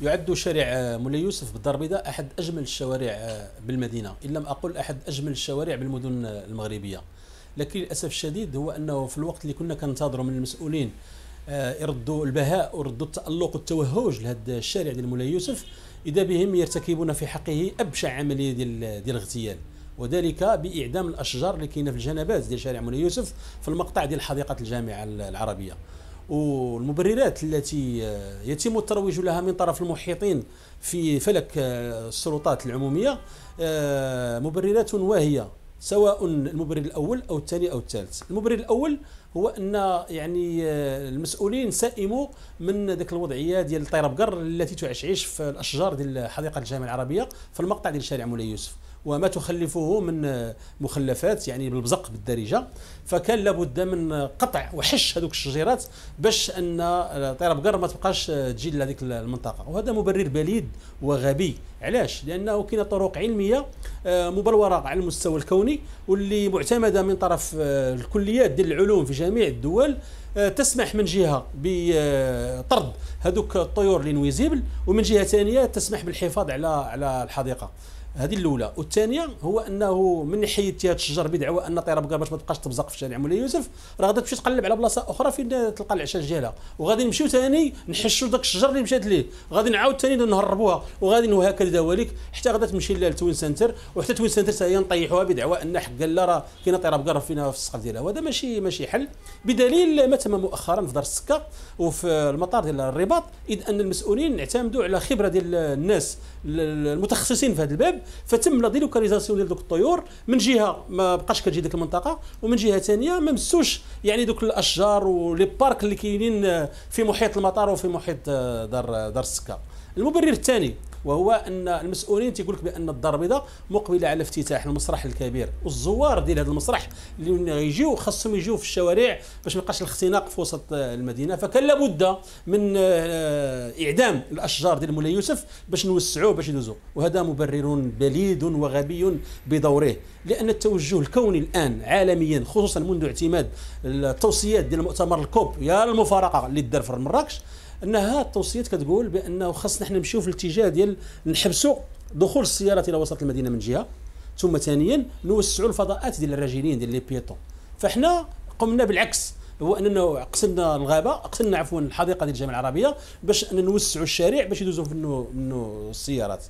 يعد شارع آه، مولاي يوسف بالدار البيضاء احد اجمل الشوارع آه، بالمدينه ان لم اقل احد اجمل الشوارع بالمدن آه، المغربيه لكن للاسف الشديد هو انه في الوقت اللي كنا كنتظروا من المسؤولين يردوا البهاء ويردوا التالق والتوهج لهذا الشارع ديال مولاي يوسف اذا بهم يرتكبون في حقه ابشع عمليه ديال ديال الاغتيال وذلك باعدام الاشجار اللي كاينه في الجنبات ديال شارع مولاي يوسف في المقطع ديال حديقه الجامعه العربيه والمبررات التي آه، يتم الترويج لها من طرف المحيطين في فلك آه، السلطات العمومية آه، مبررات واهية سواء المبرر الأول أو الثاني أو الثالث المبرر الأول هو أن يعني المسؤولين سئموا من ذاك الوضعية ديال الطيرة بقر التي تعشعش في الأشجار ديال حديقة الجامعة العربية في المقطع ديال شارع مولاي يوسف وما تخلفه من مخلفات يعني بالبزق بالدارجه فكان لابد من قطع وحش هذوك الشجيرات باش ان طير بقر ما تبقاش تجي لهذيك المنطقه وهذا مبرر بليد وغبي علاش لانه كاين طرق علميه آه، مبلوره على المستوى الكوني واللي معتمده من طرف آه، الكليات ديال العلوم في جميع الدول آه، تسمح من جهه بطرد هذوك الطيور الانويزيبل ومن جهه ثانيه تسمح بالحفاظ على على الحديقه هذه الاولى والثانيه هو انه من حيدتي هذا الشجر بدعوى ان طيره بقى باش ما تبقاش تبزق في شارع مولاي يوسف راه غادي تمشي تقلب على بلاصه اخرى فين تلقى العشاش ديالها وغادي نمشيو ثاني نحشوا داك الشجر اللي مشات ليه غادي نعاود ثاني نهربوها وغادي وهكذا ذلك حتى غادي تمشي للتوين سنتر وحتى توين سنتر هي نطيحوها بدعوى ان حق لا راه كاينه طيره بقى فينا في السقف ديالها وهذا ماشي ماشي حل بدليل ما تم مؤخرا في دار السكه وفي المطار ديال الرباط اذ ان المسؤولين اعتمدوا على خبره ديال الناس المتخصصين في هذا الباب فتم لا ديلوكاليزاسيون ديال دوك الطيور من جهه ما بقاش كتجي ديك المنطقه ومن جهه ثانيه ما مسوش يعني دوك الاشجار ولي بارك اللي كاينين في محيط المطار وفي محيط آه، دار آه، دار السكه المبرر الثاني وهو ان المسؤولين تيقول لك بان الدار البيضاء مقبله على افتتاح المسرح الكبير والزوار ديال هذا المسرح اللي غيجيو خاصهم يجيو في الشوارع باش ما يبقاش الاختناق في وسط المدينه فكان لابد من آه، اعدام الاشجار ديال مولاي يوسف باش نوسعوه باش يدوزو وهذا مبرر بليد وغبي بدوره لان التوجه الكوني الان عالميا خصوصا منذ اعتماد التوصيات ديال مؤتمر الكوب يا المفارقه اللي دار في مراكش انها التوصيات كتقول بانه خاصنا حنا نمشيو في الاتجاه ديال نحبسوا دخول السيارات الى وسط المدينه من جهه ثم ثانيا نوسعوا الفضاءات ديال الراجلين ديال لي بيتون فحنا قمنا بالعكس هو اننا قسمنا الغابه قسمنا عفوا الحديقه ديال الجامعه العربيه باش نوسعوا الشارع باش يدوزوا منه منه السيارات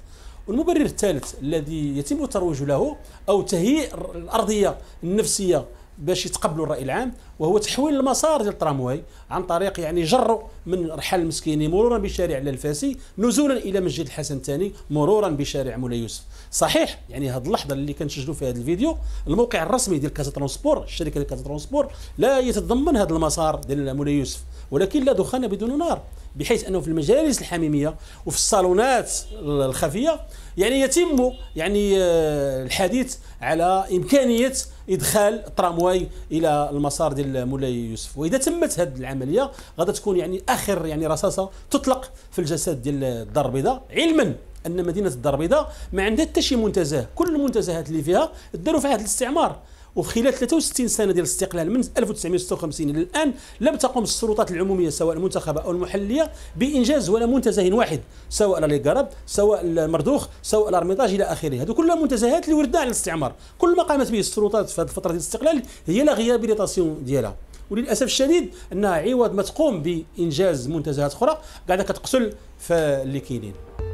والمبرر الثالث الذي يتم الترويج له او تهيئ الارضيه النفسيه باش يتقبلوا الراي العام وهو تحويل المسار ديال الترامواي عن طريق يعني جر من رحال المسكيني مرورا بشارع الفاسي نزولا الى مسجد الحسن الثاني مرورا بشارع مولاي يوسف صحيح يعني هذه اللحظه اللي كنسجلوا في هذا الفيديو الموقع الرسمي ديال كازا ترونسبور الشركه ديال كازا ترونسبور لا يتضمن هذا المسار ديال مولاي يوسف ولكن لا دخان بدون نار بحيث انه في المجالس الحميميه وفي الصالونات الخفيه يعني يتم يعني آه، الحديث على امكانيه ادخال الترامواي الى المسار ديال مولاي يوسف واذا تمت هذه العمليه غادي تكون يعني اخر يعني رصاصه تطلق في الجسد ديال الدار البيضاء علما ان مدينه الدار البيضاء ما عندها حتى شي منتزه كل المنتزهات اللي فيها داروا في عهد الاستعمار وخلال 63 سنه ديال الاستقلال من 1956 الى الان لم تقم السلطات العموميه سواء المنتخبه او المحليه بانجاز ولا منتزه واحد سواء القرب سواء المردوخ سواء الارميطاج الى اخره هذو كلها منتزهات اللي وردنا على الاستعمار كل ما قامت به السلطات في هذه الفتره ديال الاستقلال هي لا غيابيليتاسيون ديالها وللاسف الشديد انها عوض ما تقوم بانجاز منتزهات اخرى قاعده كتقتل في اللي كاينين